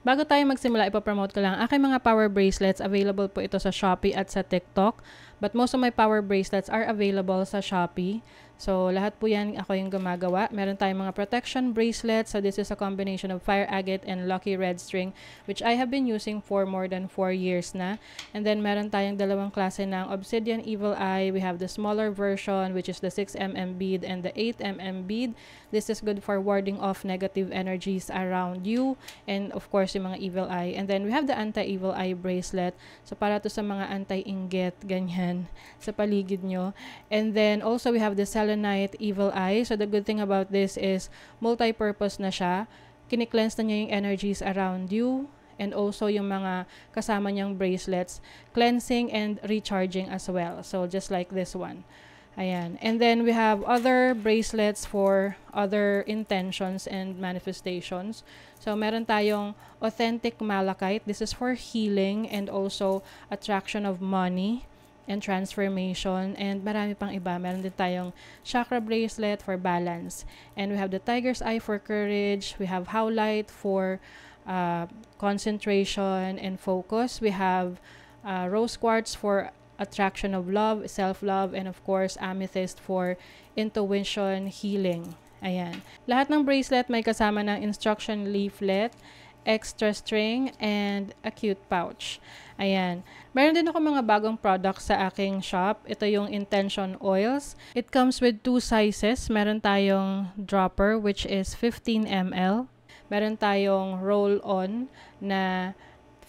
Bago tayo magsimula, ipopromote ko lang aking mga power bracelets. Available po ito sa Shopee at sa TikTok. But most of my power bracelets are available sa Shopee. So, lahat po yan ako yung gumagawa. Meron tayong mga protection bracelet. So, this is a combination of fire agate and lucky red string, which I have been using for more than 4 years na. And then, meron tayong dalawang klase ng obsidian evil eye. We have the smaller version, which is the 6mm bead and the 8mm bead. This is good for warding off negative energies around you. And, of course, yung mga evil eye. And then, we have the anti-evil eye bracelet. So, para to sa mga anti-inggit, ganyan, sa paligid nyo. And then, also, we have the Selenite Evil Eye. So the good thing about this is multi-purpose na siya. kine cleanse na niya yung energies around you and also yung mga kasama niyang bracelets, cleansing and recharging as well. So just like this one. Ayan. And then we have other bracelets for other intentions and manifestations. So meron tayong authentic malachite. This is for healing and also attraction of money and transformation, and marami pang iba. Meron din tayong chakra bracelet for balance. And we have the tiger's eye for courage. We have howlite for uh, concentration and focus. We have uh, rose quartz for attraction of love, self-love, and of course, amethyst for intuition, healing. Ayan. Lahat ng bracelet may kasama ng instruction leaflet, extra string, and a cute pouch. Ayan. Meron din ako mga bagong products sa aking shop. Ito yung Intention Oils. It comes with two sizes. Meron tayong dropper which is 15 ml. Meron tayong roll-on na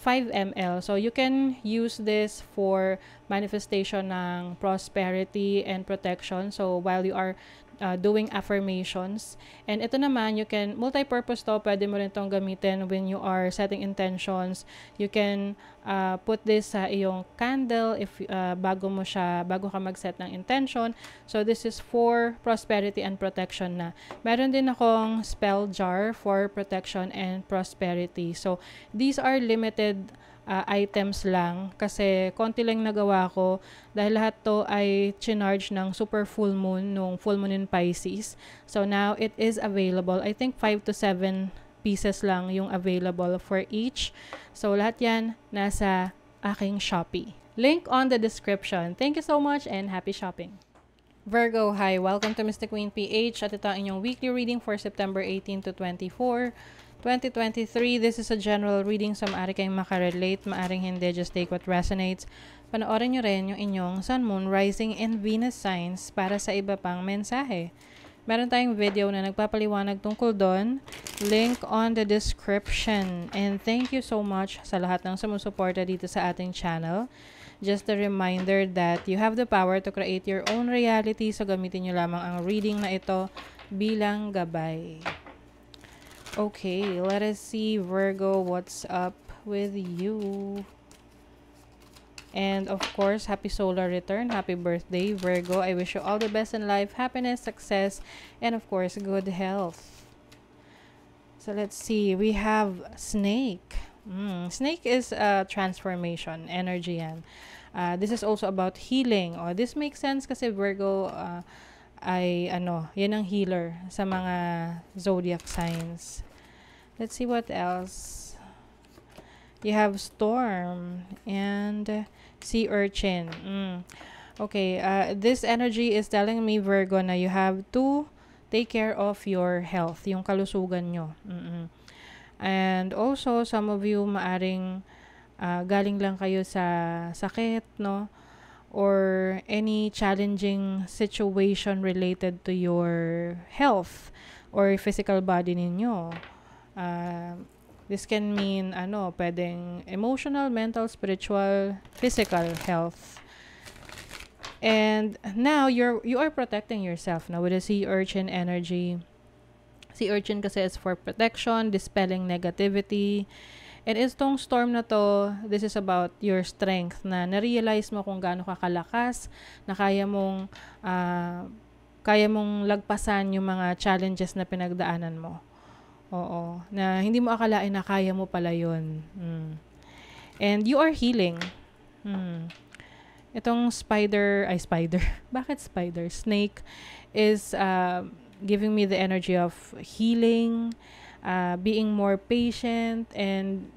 5 ml. So, you can use this for manifestation ng prosperity and protection. So, while you are uh, doing affirmations. And ito naman, you can, multi-purpose to, pwede mo rin itong gamitin when you are setting intentions. You can uh, put this sa iyong candle if uh, bago mo siya, bago ka mag-set ng intention. So, this is for prosperity and protection na. Meron din akong spell jar for protection and prosperity. So, these are limited uh, items lang kasi konti lang nagawa ko dahil lahat to ay chinarge ng super full moon nung full moon in Pisces. So now it is available. I think 5 to 7 pieces lang yung available for each. So lahat yan nasa aking Shopee. Link on the description. Thank you so much and happy shopping! Virgo, hi! Welcome to Mr. Queen PH at ito ang inyong weekly reading for September 18 to 24. 2023, this is a general reading so maaari kayong makarelate, maaring hindi, just take what resonates. Panoorin nyo rin yung inyong Sun, Moon, Rising, and Venus signs para sa iba pang mensahe. Meron tayong video na nagpapaliwanag tungkol doon. Link on the description. And thank you so much sa lahat ng sumusuporta dito sa ating channel. Just a reminder that you have the power to create your own reality so gamitin nyo lamang ang reading na ito bilang gabay. Okay, let us see Virgo, what's up with you? And of course, happy solar return, happy birthday Virgo. I wish you all the best in life, happiness, success, and of course, good health. So let's see, we have Snake. Mm. Snake is a uh, transformation, energy and Uh, this is also about healing. Oh, this makes sense because Virgo, uh, ay ano, yan ang healer sa mga zodiac signs. Let's see what else. You have storm and sea urchin. Mm. Okay, uh, this energy is telling me Virgo na you have to take care of your health, yung kalusugan nyo. Mm-mm. And also, some of you maaring uh, galing lang kayo sa sakit, no? or any challenging situation related to your health or physical body ninyo. Uh, this can mean ano, pwedeng emotional, mental, spiritual, physical health. And now you're you are protecting yourself now with the sea urchin energy. Sea urchin kasi is for protection, dispelling negativity, And itong storm na to, this is about your strength na na-realize mo kung gaano ka kalakas, na kaya mong uh, kaya mong lagpasan yung mga challenges na pinagdaanan mo. Oo, na hindi mo akalain na kaya mo pala yun. Mm. And you are healing. Mm. Itong spider, ay spider, bakit spider? Snake is uh, giving me the energy of healing, healing, uh, being more patient and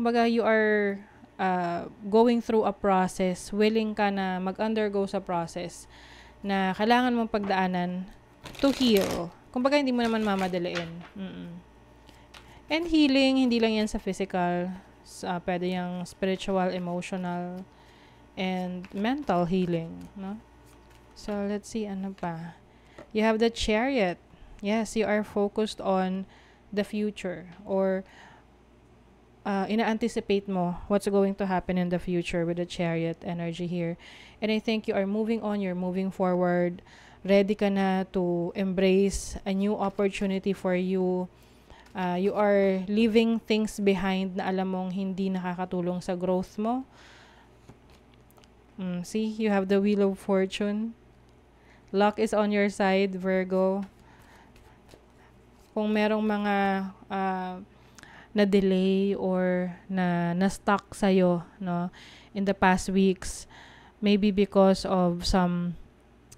baga you are uh, going through a process, willing ka na mag-undergo sa process na kailangan mong pagdaanan to heal. Kumbaga, hindi mo naman mamadaliin. Mm-mm. And healing, hindi lang yan sa physical. Sa, pwede yung spiritual, emotional, and mental healing. No? So, let's see, ano pa. You have the chariot. Yes, you are focused on the future or uh, ina-anticipate mo what's going to happen in the future with the chariot energy here. And I think you are moving on, you're moving forward, ready ka na to embrace a new opportunity for you. Uh, you are leaving things behind na alam mong hindi nakakatulong sa growth mo. Mm, see, you have the Wheel of Fortune. Luck is on your side, Virgo kung merong mga uh, na delay or na na stuck sa iyo no in the past weeks maybe because of some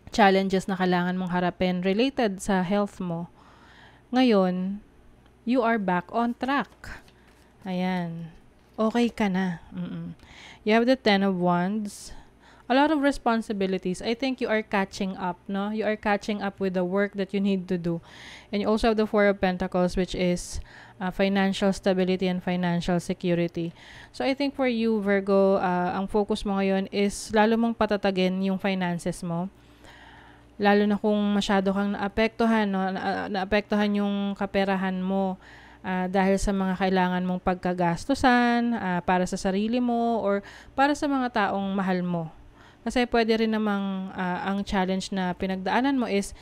challenges na kailangan mong harapin related sa health mo ngayon you are back on track ayan okay ka na Mm-mm. you have the 10 of wands a lot of responsibilities. I think you are catching up, no? You are catching up with the work that you need to do. And you also have the Four of Pentacles, which is uh, financial stability and financial security. So, I think for you, Virgo, uh, ang focus mo ngayon is lalo mong patatagin yung finances mo. Lalo na kung masyado kang naapektuhan, no? Na- uh, naapektuhan yung kaperahan mo uh, dahil sa mga kailangan mong pagkagastusan uh, para sa sarili mo or para sa mga taong mahal mo kasi pwede rin namang uh, ang challenge na pinagdaanan mo is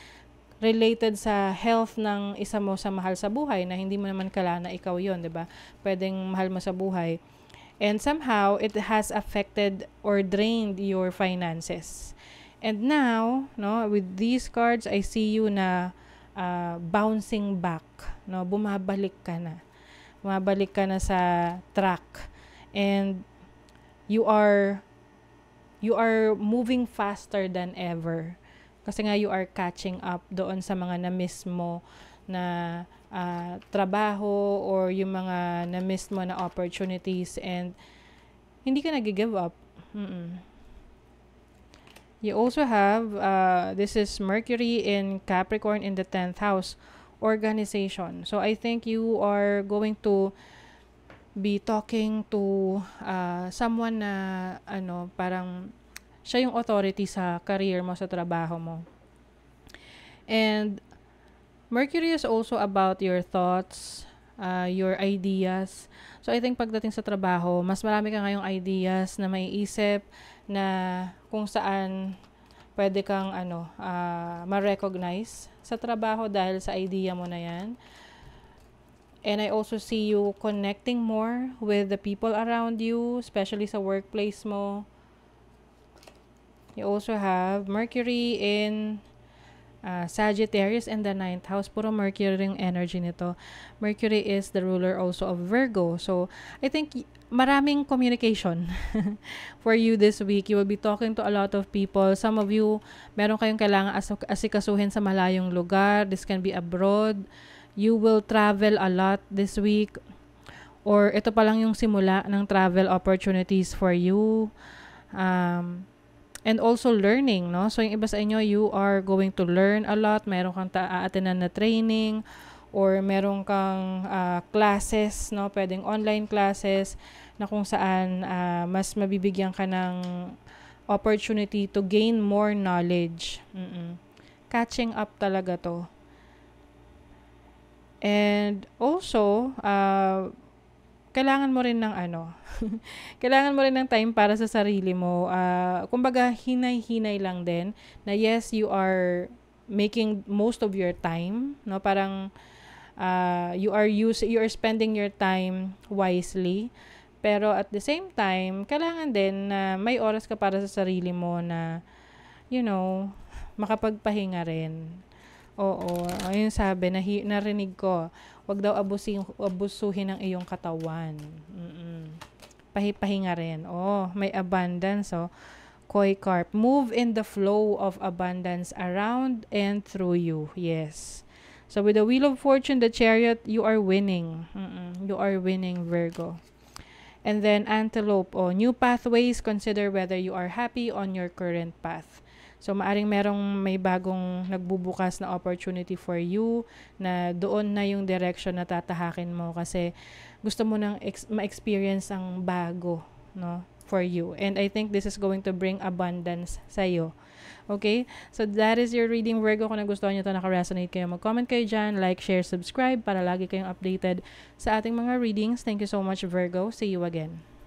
related sa health ng isa mo sa mahal sa buhay na hindi mo naman kala na ikaw yon di ba? Pwedeng mahal mo sa buhay. And somehow, it has affected or drained your finances. And now, no, with these cards, I see you na uh, bouncing back. No, bumabalik ka na. Bumabalik ka na sa track. And you are you are moving faster than ever. Kasi nga you are catching up doon sa mga na-miss mo na uh, trabaho or yung mga na-miss mo na opportunities and hindi ka nag-give up. Mm-mm. You also have, uh, this is Mercury in Capricorn in the 10th house, organization. So I think you are going to be talking to uh, someone na ano parang siya yung authority sa career mo sa trabaho mo. And Mercury is also about your thoughts, uh, your ideas. So I think pagdating sa trabaho, mas marami ka ngayong ideas na maiisip na kung saan pwede kang ano, uh, ma-recognize sa trabaho dahil sa idea mo na 'yan. And I also see you connecting more with the people around you, especially sa workplace mo. You also have Mercury in uh, Sagittarius in the ninth house. Puro Mercury yung energy nito. Mercury is the ruler also of Virgo. So, I think maraming communication for you this week. You will be talking to a lot of people. Some of you, meron kayong kailangan as asikasuhin sa malayong lugar. This can be abroad you will travel a lot this week or ito pa lang yung simula ng travel opportunities for you um, and also learning no so yung iba sa inyo you are going to learn a lot meron kang aatinan na training or meron kang uh, classes no pwedeng online classes na kung saan uh, mas mabibigyan ka ng opportunity to gain more knowledge mm-mm. catching up talaga to And also, uh, kailangan mo rin ng ano, kailangan mo rin ng time para sa sarili mo. Uh, kumbaga, hinay-hinay lang din na yes, you are making most of your time, no? Parang uh, you are use you are spending your time wisely. Pero at the same time, kailangan din na may oras ka para sa sarili mo na you know, makapagpahinga rin Oo, ayun sabi, nahi, narinig ko. Huwag daw abusin, abusuhin ang iyong katawan. Mm-mm. Pahipahinga rin. Oh, may abundance. Oh. Koi carp, move in the flow of abundance around and through you. Yes. So with the Wheel of Fortune, the Chariot, you are winning. Mm-mm. You are winning, Virgo. And then antelope, oh, new pathways, consider whether you are happy on your current path. So maaring merong may bagong nagbubukas na opportunity for you na doon na yung direction na tatahakin mo kasi gusto mo nang ex- ma-experience ang bago, no? for you. And I think this is going to bring abundance sa'yo. Okay? So that is your reading Virgo. Kung nagustuhan nyo to naka-resonate kayo, mag-comment kayo dyan, like, share, subscribe para lagi kayong updated sa ating mga readings. Thank you so much Virgo. See you again.